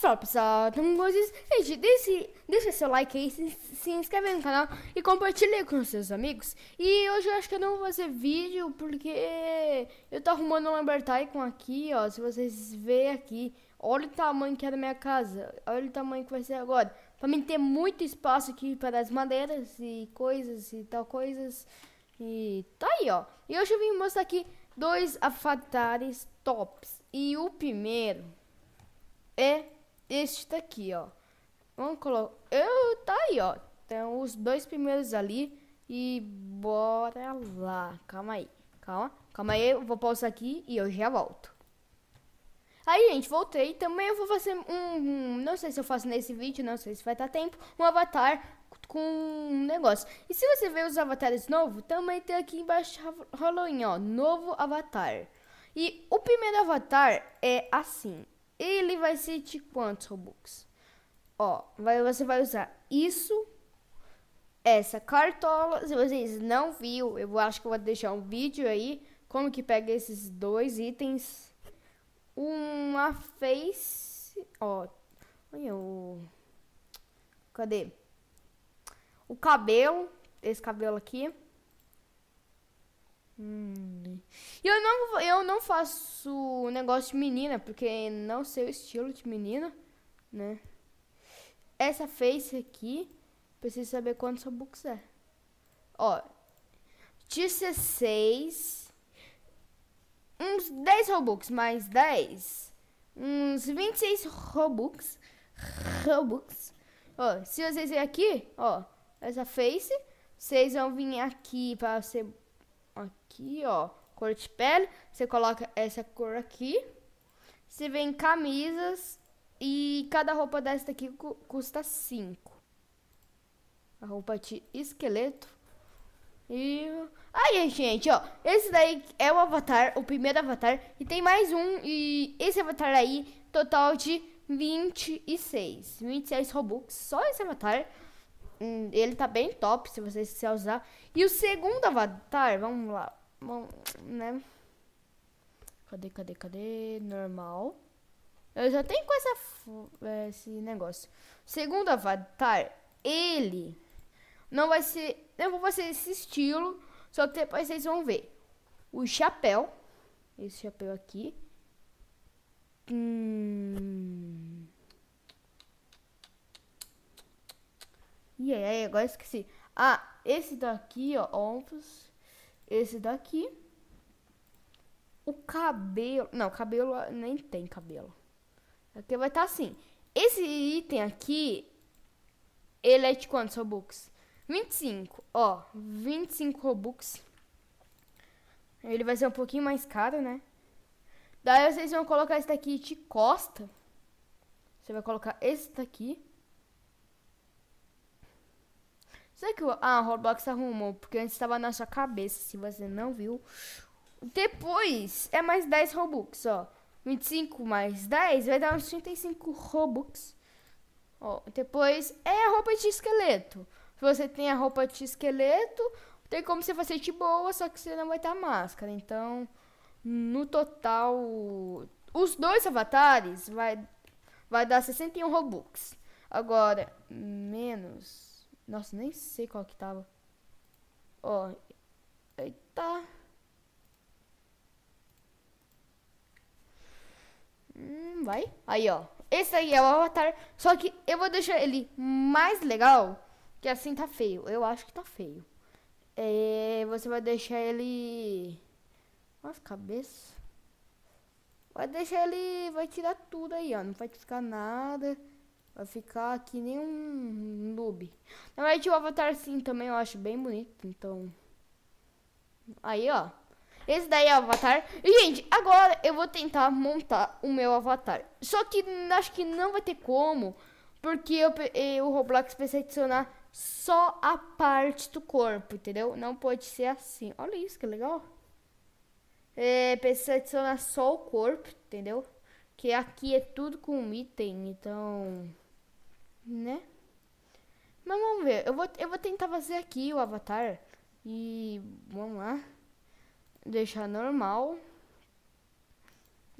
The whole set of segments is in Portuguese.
Fala pessoal, tamo com vocês. Gente, deixe, deixa seu like aí, se, se inscreve no canal e compartilhe com seus amigos. E hoje eu acho que eu não vou fazer vídeo porque eu tô arrumando um com aqui, ó. Se vocês verem aqui, olha o tamanho que é da minha casa, olha o tamanho que vai ser agora. Pra mim ter muito espaço aqui para as madeiras e coisas e tal coisas. E tá aí, ó. E hoje eu vim mostrar aqui dois avatares tops. E o primeiro é este daqui, ó. Vamos colocar. Eu, tá aí, ó. Então, os dois primeiros ali. E bora lá. Calma aí. Calma. Calma aí, eu vou pausar aqui e eu já volto. Aí, gente, voltei. Também eu vou fazer um, um, Não sei se eu faço nesse vídeo, não sei se vai dar tempo. Um avatar com um negócio. E se você ver os avatares novos, também tem aqui embaixo Halloween, ó. Novo avatar. E o primeiro avatar é assim ele vai ser de quantos Robux? Ó, vai, você vai usar isso, essa cartola. Se vocês não viu, eu acho que eu vou deixar um vídeo aí como que pega esses dois itens. Uma face, ó, olha o Cadê? O cabelo, esse cabelo aqui. Hum. E eu não, eu não faço negócio de menina, porque não sei o estilo de menina, né? Essa face aqui, preciso saber quanto são box é. Ó, 16, uns 10 Robux, mais 10, uns 26 Robux, Robux. Ó, se vocês verem aqui, ó, essa face, vocês vão vir aqui para ser aqui, ó, cor de pele. Você coloca essa cor aqui. Você vem camisas e cada roupa dessa aqui cu custa 5. A roupa de esqueleto. E aí, gente, ó, esse daí é o avatar, o primeiro avatar e tem mais um e esse avatar aí total de 26, 26 Robux, só esse avatar. Hum, ele tá bem top se você se usar. E o segundo avatar, vamos lá. Vamos, né? Cadê, cadê, cadê? Normal. Eu já tenho com essa, é, esse negócio. segundo avatar, ele não vai ser. Não vou fazer esse estilo. Só que depois vocês vão ver. O chapéu. Esse chapéu aqui. Hum. E aí, agora esqueci. Ah, esse daqui, ó, ombros. Esse daqui. O cabelo. Não, cabelo ah, nem tem cabelo. Aqui vai estar tá assim. Esse item aqui. Ele é de quantos Robux? 25. Ó, 25 Robux. Ele vai ser um pouquinho mais caro, né? Daí vocês vão colocar esse daqui de costa. Você vai colocar esse daqui. Será que o ah, Roblox arrumou? É porque antes estava na sua cabeça, se você não viu. Depois é mais 10 Robux, ó. 25 mais 10 vai dar uns 35 Robux. Ó, depois é a roupa de esqueleto. Se você tem a roupa de esqueleto, tem como você fazer de boa, só que você não vai ter a máscara. Então, no total, os dois avatares vai, vai dar 61 Robux. Agora, menos nossa, nem sei qual que tava. Ó. Eita. Hum, vai. Aí, ó. Esse aí é o avatar. Só que eu vou deixar ele mais legal. Que assim tá feio. Eu acho que tá feio. É, você vai deixar ele... Nossa, cabeça. Vai deixar ele... Vai tirar tudo aí, ó. Não vai ficar nada. Vai ficar que nem um noob. Na verdade, o Avatar Sim também eu acho bem bonito, então... Aí, ó. Esse daí é o avatar. Gente, agora eu vou tentar montar o meu avatar. Só que acho que não vai ter como. Porque eu, eu, o Roblox precisa adicionar só a parte do corpo, entendeu? Não pode ser assim. Olha isso, que legal. É, precisa adicionar só o corpo, entendeu? Que aqui é tudo com item, então né? Mas vamos ver. Eu vou, eu vou tentar fazer aqui o avatar. E vamos lá. Deixar normal.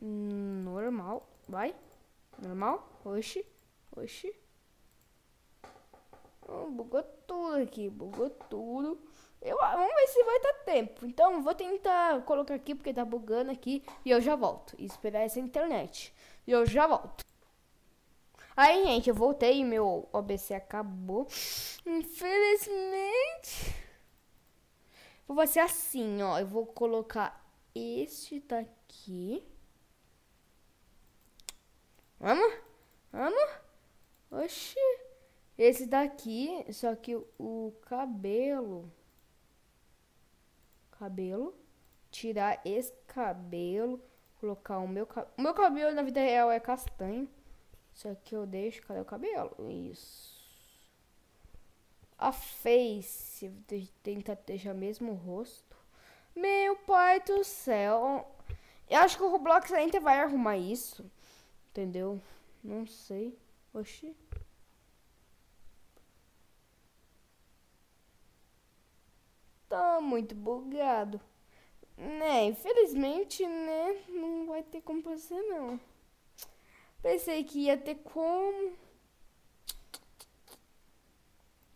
Normal. Vai. Normal. Oxi. Oxi. Oh, bugou tudo aqui. Bugou tudo. Eu, ah, vamos ver se vai dar tempo. Então, vou tentar colocar aqui porque tá bugando aqui. E eu já volto. E esperar essa internet. E eu já volto. Aí, gente, eu voltei e meu OBC acabou. Infelizmente. Vou fazer assim, ó. Eu vou colocar este daqui. Vamos? Vamos? Oxi. Esse daqui, só que o cabelo... Cabelo. Tirar esse cabelo. Colocar o meu cabelo... O meu cabelo na vida real é castanho. Isso aqui eu deixo. Cadê o cabelo? Isso. A face. Tenta deixar mesmo o rosto. Meu pai do céu. Eu acho que o Roblox ainda vai arrumar isso. Entendeu? Não sei. Oxi. Tá muito bugado. Né, infelizmente, né? Não vai ter como fazer não. Pensei que ia ter como.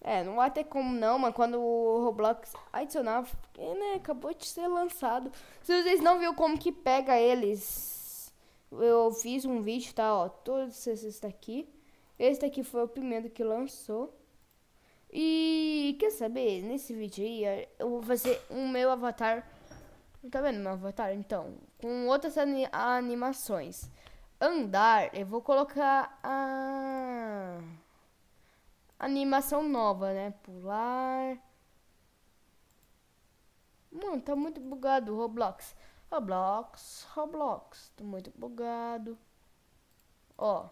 É, não vai ter como não, mas Quando o Roblox adicionar, né, acabou de ser lançado. Se vocês não viram como que pega eles, eu fiz um vídeo, tá? Ó, todos esses daqui. Esse daqui foi o primeiro que lançou. E quer saber, nesse vídeo aí, é, eu vou fazer o um meu avatar. Tá vendo meu avatar? Então, com outras animações andar, eu vou colocar a animação nova, né? Pular. Mano, tá muito bugado Roblox. Roblox, Roblox. tô muito bugado. Ó.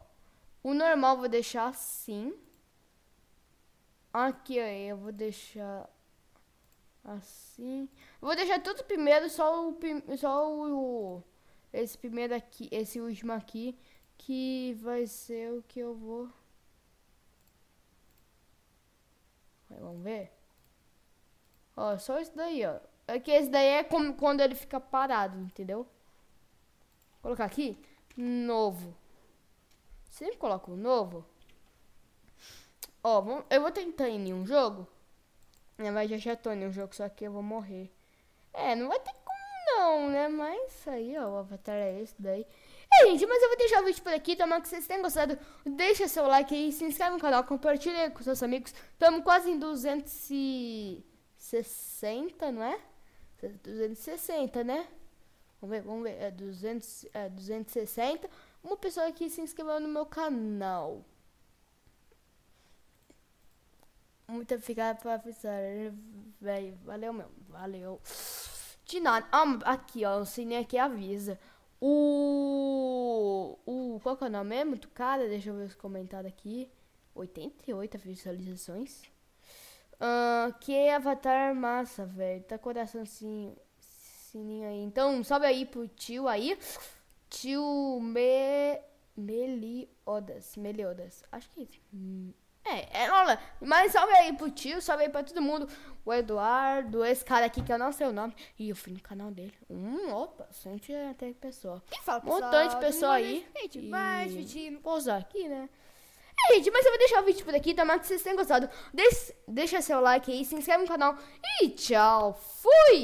O normal vou deixar assim. Aqui aí, eu vou deixar assim. Vou deixar tudo primeiro, só o só o esse primeiro aqui, esse último aqui, que vai ser o que eu vou... Vamos ver? Ó, só isso daí, ó. É que esse daí é como quando ele fica parado, entendeu? Vou colocar aqui, novo. Sempre coloco novo. Ó, vamos, eu vou tentar ir em um jogo. Mas já já tô em um jogo, só que eu vou morrer. É, não vai ter não, né? Mas isso aí, ó, o avatar é esse daí. É, gente, mas eu vou deixar o vídeo por aqui. Tomara que vocês tenham gostado. Deixa seu like aí, se inscreve no canal, compartilha com seus amigos. Estamos quase em 260, não é? 260, né? Vamos ver, vamos ver. É, 200, é 260. Uma pessoa aqui se inscreveu no meu canal. Muito obrigado professor avisar, velho. Valeu, meu. Valeu de nada. Ah, aqui, ó, o sininho aqui avisa. O. O. Qual que é o nome mesmo do cara? Deixa eu ver os comentários aqui. 88 visualizações. Uh, que avatar massa, velho. Tá assim Sininho aí. Então, sobe aí pro tio aí. Tio Me. Meliodas. Meliodas. Acho que é isso. É, é, olha, mas salve aí pro tio, salve aí pra todo mundo. O Eduardo, esse cara aqui que eu não sei o nome. Ih, eu fui no canal dele. Hum, opa, sente até pessoa. Quem fala, pessoal? Montante pessoal pessoa aí. Gente, e... mais, Vitinho. Pousar aqui, né? É, gente, mas eu vou deixar o vídeo por aqui. Tomara tá? que vocês tenham gostado. Des deixa seu like aí, se inscreve no canal. E tchau, fui!